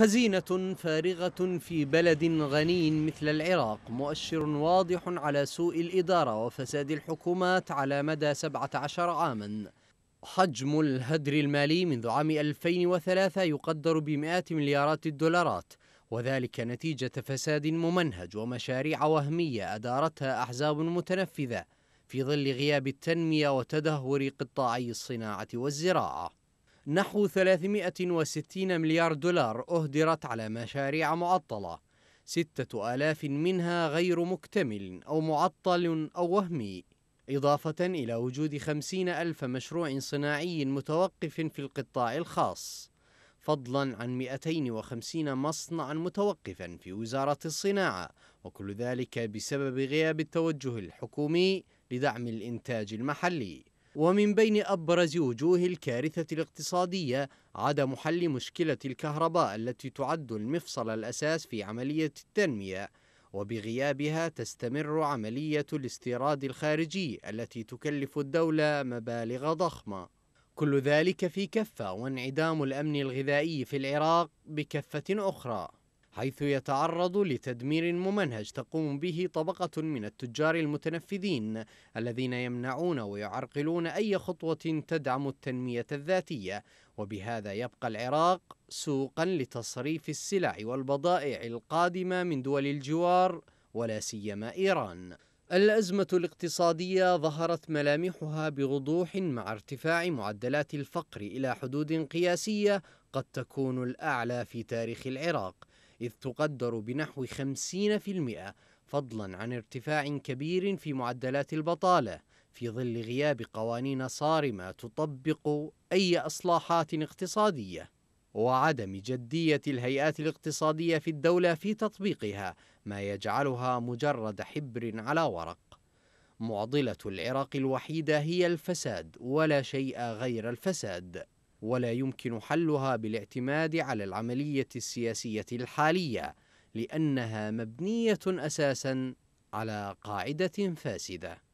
خزينة فارغة في بلد غني مثل العراق مؤشر واضح على سوء الإدارة وفساد الحكومات على مدى 17 عاما حجم الهدر المالي منذ عام 2003 يقدر بمئات مليارات الدولارات وذلك نتيجة فساد ممنهج ومشاريع وهمية أدارتها أحزاب متنفذة في ظل غياب التنمية وتدهور قطاعي الصناعة والزراعة نحو 360 مليار دولار أهدرت على مشاريع معطلة ستة آلاف منها غير مكتمل أو معطل أو وهمي إضافة إلى وجود خمسين ألف مشروع صناعي متوقف في القطاع الخاص فضلا عن 250 مصنعا متوقفا في وزارة الصناعة وكل ذلك بسبب غياب التوجه الحكومي لدعم الإنتاج المحلي ومن بين أبرز وجوه الكارثة الاقتصادية عدم حل مشكلة الكهرباء التي تعد المفصل الأساس في عملية التنمية وبغيابها تستمر عملية الاستيراد الخارجي التي تكلف الدولة مبالغ ضخمة كل ذلك في كفة وانعدام الأمن الغذائي في العراق بكفة أخرى حيث يتعرض لتدمير ممنهج تقوم به طبقة من التجار المتنفذين الذين يمنعون ويعرقلون أي خطوة تدعم التنمية الذاتية وبهذا يبقى العراق سوقا لتصريف السلع والبضائع القادمة من دول الجوار ولا سيما إيران الأزمة الاقتصادية ظهرت ملامحها بوضوح مع ارتفاع معدلات الفقر إلى حدود قياسية قد تكون الأعلى في تاريخ العراق إذ تقدر بنحو 50% فضلا عن ارتفاع كبير في معدلات البطالة في ظل غياب قوانين صارمة تطبق أي إصلاحات اقتصادية وعدم جدية الهيئات الاقتصادية في الدولة في تطبيقها ما يجعلها مجرد حبر على ورق معضلة العراق الوحيدة هي الفساد ولا شيء غير الفساد ولا يمكن حلها بالاعتماد على العمليه السياسيه الحاليه لانها مبنيه اساسا على قاعده فاسده